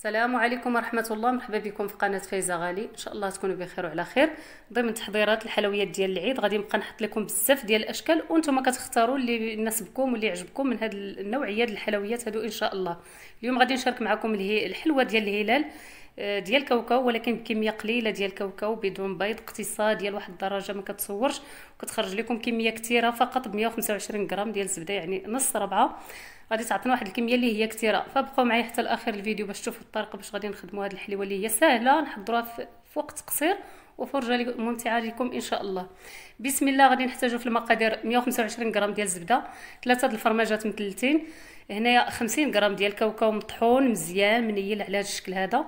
السلام عليكم ورحمه الله مرحبا بكم في قناه فايزه غالي ان شاء الله تكونوا بخير وعلى خير ضمن تحضيرات الحلويات ديال العيد غادي نبقى نحط لكم بزاف ديال الاشكال وانتم كتختاروا اللي يناسبكم واللي يعجبكم من هاد النوعيه ديال الحلويات هادو ان شاء الله اليوم غادي نشارك معكم الحلوه ديال الهلال آه، ديال كاوكاو ولكن بكميه قليله ديال كاوكاو بدون بيض اقتصاديه لواحد الدرجه ما كتصورش وكتخرج لكم كميه كثيره فقط ب 125 غرام ديال الزبده يعني نص ربعه غادي تعطينا واحد الكميه اللي هي كثيره فبقاو معايا حتى لاخر الفيديو باش تشوفوا الطريقه باش غادي نخدموا هذه الحلوه اللي هي سهله نحضروها في وقت قصير وفرجه ممتعه لكم ان شاء الله بسم الله غادي نحتاجو في المقادير 125 غرام ديال الزبده ثلاثه د الفرماجات مثلتين هنايا 50 غرام ديال الكاوكاو مطحون مزيان منيل على هذا الشكل هذا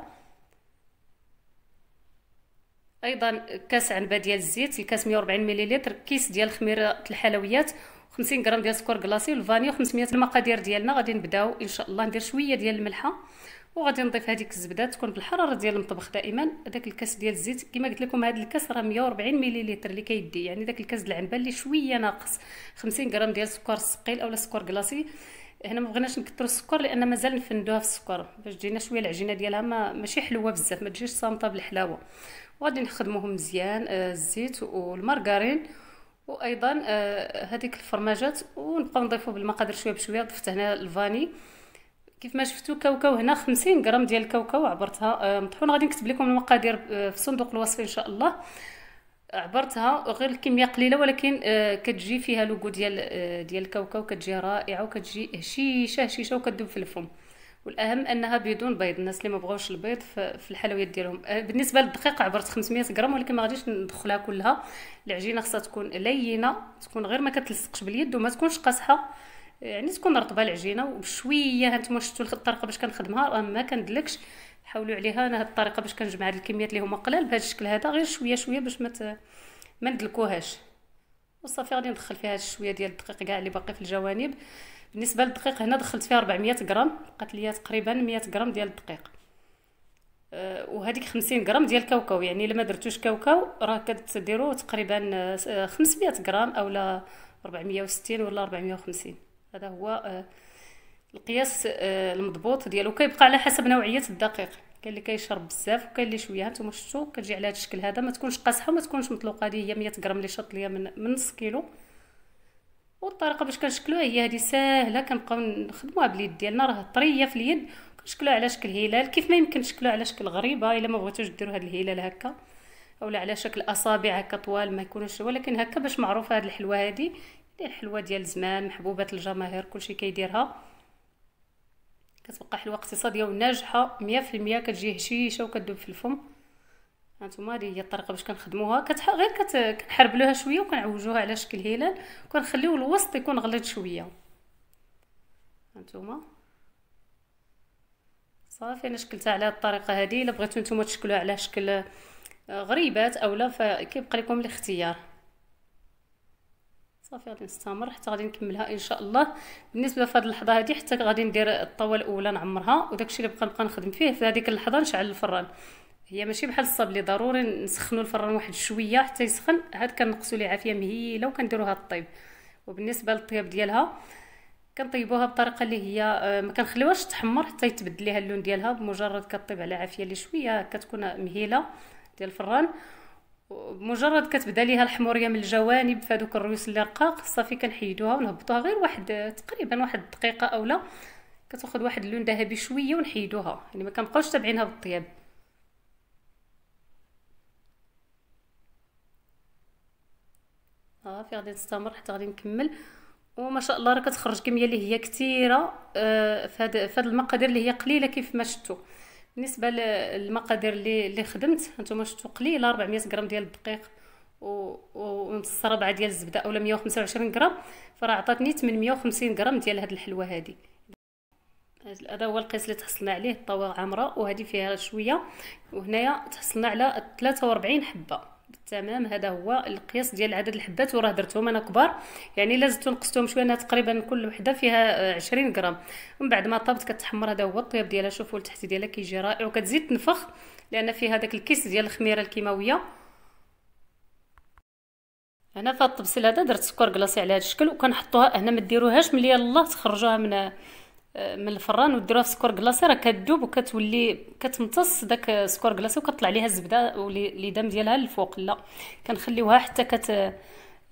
ايضا كاس عنبه ديال الزيت الكاس 140 مليلتر كيس ديال الخميره الحلويات 50 غرام ديال سكر كلاصي والفانيا 500 المقادير ديالنا غادي نبداو ان شاء الله ندير شويه ديال الملحه وغادي نضيف هذيك الزبده تكون بالحراره ديال المطبخ دائما هذاك الكاس ديال الزيت كما قلت لكم هذا الكاس راه 140 مليلتر اللي كيدي يعني داك الكاس العنبه اللي شويه ناقص 50 غرام ديال سكر الثقيل اولا سكر كلاصي هنا ما بغيناش نكثروا السكر لان مازال نفندوها في السكر باش تجينا شويه العجينه ديالها ما ماشي حلوه بزاف ما تجيش صامته بالحلاوه وغادي نخدموهم مزيان آه، الزيت والمارغرين وايضا آه، هذيك الفرماجات ونبقاو نضيفو بالمقادير شويه بشويه ضفت هنا الفاني كيف ما شفتوا كاوكاو هنا 50 غرام ديال الكاوكاو عبرتها آه، مطحون غادي نكتب لكم المقادير في صندوق الوصف ان شاء الله عبرتها غير الكميه قليله ولكن آه، كتجي فيها لوغو ديال آه، ديال الكاوكاو كتجي رائعه وكتجي هشيشه هشيشه وكتذوب في الفم والاهم انها بدون بيض الناس اللي ما بغاوش البيض في الحلويات ديالهم آه، بالنسبه للدقيق عبرت 500 غرام ولكن ما غاديش ندخلها كلها العجينه خصها تكون لينه تكون غير ما كتلصقش باليد وما تكونش قاصحه يعني تكون رطبه العجينه وبشويه هانتوما شفتوا الطريقه باش كنخدمها ما كندلكش حاولوا عليها انا هاد الطريقه باش كنجمع هاد الكميات اللي هما قلال بهذا الشكل هذا غير شويه شويه باش ما ما ندلكوهاش وصافي غادي ندخل فيها هاد الشويه ديال الدقيق كاع اللي باقي في الجوانب بالنسبه للدقيق هنا دخلت فيها 400 غرام بقات ليا تقريبا 100 غرام ديال الدقيق أه، وهذيك 50 غرام ديال الكاوكاو يعني الا ما درتوش كاوكاو راه كديروا تقريبا 500 أه، غرام اولا 460 ولا 450 هذا هو أه، القياس المضبوط ديالو كيبقى على حسب نوعيه الدقيق كاين اللي كيشرب بزاف وكاين اللي شويه هانتوما شفتوا كتجي على هذا الشكل هذا ما تكونش قاصحه وما تكونش مطلوقه هذه هي 100 غرام اللي شط ليا من من نص كيلو والطريقه باش كنشكلوها هي هذه ساهله كنبقاو نخدموها باليد ديالنا راه طريه في اليد كنشكلوها على شكل هلال كيف ما يمكن تشكلوها على شكل غريبه الا ما بغيتوش ديروا هذا الهلال هكا اولا على شكل اصابع هكا طوال ما يكونوش ولكن هكا باش معروفه هذه الحلوه هذه الحلوه ديال زمان محبوبه الجماهير كلشي كيديرها كتبقى حلوه اقتصاديه وناجحه 100% كتجي هشيشه وكدوب في الفم هانتوما هذه هي الطريقه باش كنخدموها كتح... غير كت... كنحربلوها شويه وكنعوجوها على شكل هلال وكنخليو الوسط يكون غليظ شويه هانتوما صافي انا شكلتها على الطريقه هذه الا بغيتو نتوما تشكلوها على شكل آه، غريبات اولا فكيبقى لكم الاختيار صافي غادي نستمر حتى غادي نكملها ان شاء الله بالنسبه في اللحظه هذه حتى غادي ندير الطاوه الاولى نعمرها وداكشي اللي بقى نبقى نخدم فيه في هذيك اللحظه نشعل الفران هي ماشي بحال الصاب ضروري نسخنوا الفران واحد شويه حتى يسخن عاد كنقصوا ليه عافيه مهيله وكنديروها الطيب وبالنسبه للطياب ديالها كنطيبوها بطريقه اللي هي آه، ما كنخليوهاش تحمر حتى يتبدل ليها اللون ديالها بمجرد كطيب على عافيه لي شويه كتكون مهيله ديال الفران مجرد كتبدا ليها الحموريه من الجوانب فهادوك الرويس اللي رقاق صافي كنحيدوها ونهبطوها غير واحد تقريبا واحد الدقيقه اولا كتاخذ واحد اللون ذهبي شويه ونحيدوها يعني ما كنبقاوش تابعينها بالطياب صافي آه، غادي نستمر حتى غادي نكمل وما شاء الله راه كتخرج كميه اللي هي كثيره آه فهاد فهاد المقادير اللي هي قليله كيف ما شفتوا بالنسبه للمقادير اللي اللي خدمت نتوما شفتوا قليله 400 غرام ديال الدقيق ونص ربعه ديال الزبده اولا 125 غرام فراه عطاتني 850 غرام ديال هاد الحلوه هادي هذا هو القياس اللي تحصلنا عليه الطاوه عامره وهذه فيها شويه وهنايا تحصلنا على 43 حبه تمام هذا هو القياس ديال عدد الحبات وراه درتهم انا كبار يعني الا زدتو نقصتهم شويه انها تقريبا كل وحده فيها 20 آه، غرام ومن بعد ما طابت كتحمر هذا هو الطياب ديالها شوفوا التحت ديالها كيجي رائع وكتزيد تنفخ لان فيها داك الكيس ديال الخميره الكيماويه هنا فهاد الطبسيل هذا درت سكر كلاصي على هذا الشكل وكنحطوها هنا ما ديروهاش ملي يلاه تخرجوها من من الفران وديروها في سكور كلاصي راه كدوب وكتولي كتمتص داك سكور كلاصي وكطلع ليها الزبده ولي دم ديالها للفوق لا كنخليوها حتى كت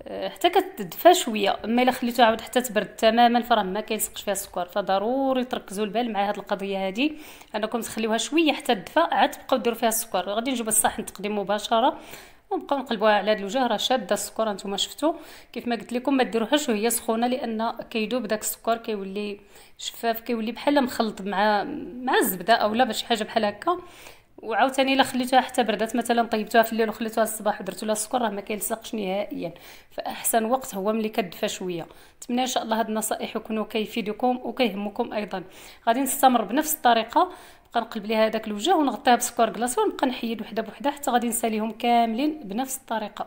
حتى كتدفى شويه اما الا خليتوها عاود حتى تبرد تماما فراه ما كيسقش فيها السكر فضروري تركزوا البال مع هاد القضيه هادي انكم تخليوها شويه حتى تدفى عاد تبقاو ديروا فيها السكر غادي نجيب الصحن تقديم مباشره ونبقاو نقلبوها على هاد الوجه راه شاده السكر نتوما شفتوا كيف ما قلت لكم ما ديروهاش وهي سخونه لان كيدوب داك السكر كيولي شفاف كيولي بحال مخلط مع مع الزبده اولا باش حاجه بحال هكا وعاوتاني الا خليتوها حتى بردات مثلا طيبتوها في الليل وخليتوها الصباح ودرتو لها السكر راه ما كيلصقش نهائيا فاحسن وقت هو ملي كدفى شويه نتمنى ان شاء الله هاد النصائح يكونوا كيفيدكم وكيهمكم ايضا غادي نستمر بنفس الطريقه نبقى نقلب ليها هذاك الوجه ونغطيها بسكر كلاصي ونبقى نحيد وحده بوحده حتى غادي نساليهم كاملين بنفس الطريقه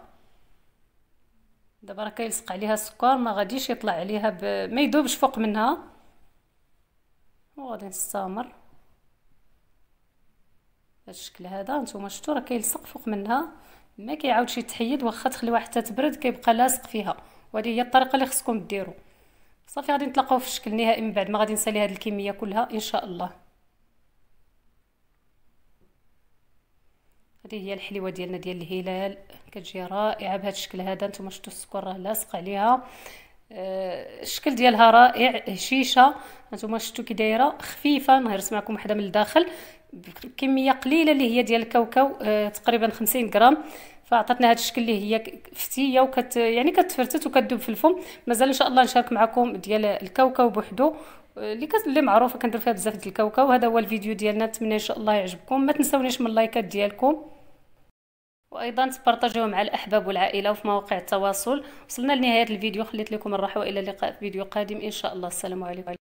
دابا راه كيلصق عليها السكر ما غاديش يطلع عليها ب... ما يذوبش فوق منها وغادي نستمر بهذا الشكل هذا نتوما شفتوا راه كيلصق فوق منها ما كيعاودش يتحيد واخا تخليوها حتى تبرد كيبقى لاصق فيها وهذه هي الطريقه اللي خصكم ديروا صافي غادي نتلاقاو في الشكل النهائي من بعد ما غادي نسالي هذه الكميه كلها ان شاء الله هذه هي الحليوه ديالنا ديال الهلال كتجي رائعه بهذا الشكل هذا نتوما شفتوا السكر راه لاصق عليها آه، الشكل ديالها رائع هشيشه نتوما شفتوا كي دايره خفيفه نهرس معكم وحده من الداخل بكميه قليله اللي هي ديال الكاوكاو آه، تقريبا 50 غرام فعطاتنا هذا الشكل اللي هي فتيه وكت يعني كتفرتت وكتذوب في الفم مازال ان شاء الله نشارك معكم ديال الكاوكاو بوحدو اللي كت... اللي معروفه كندير فيها بزاف ديال الكاوكاو وهذا هو الفيديو ديالنا نتمنى ان شاء الله يعجبكم ما تنساونيش من اللايكات ديالكم وايضا تبارطاجيوه مع الاحباب والعائله وفي مواقع التواصل وصلنا لنهايه الفيديو خليت لكم الراحه والى اللقاء في فيديو قادم ان شاء الله السلام عليكم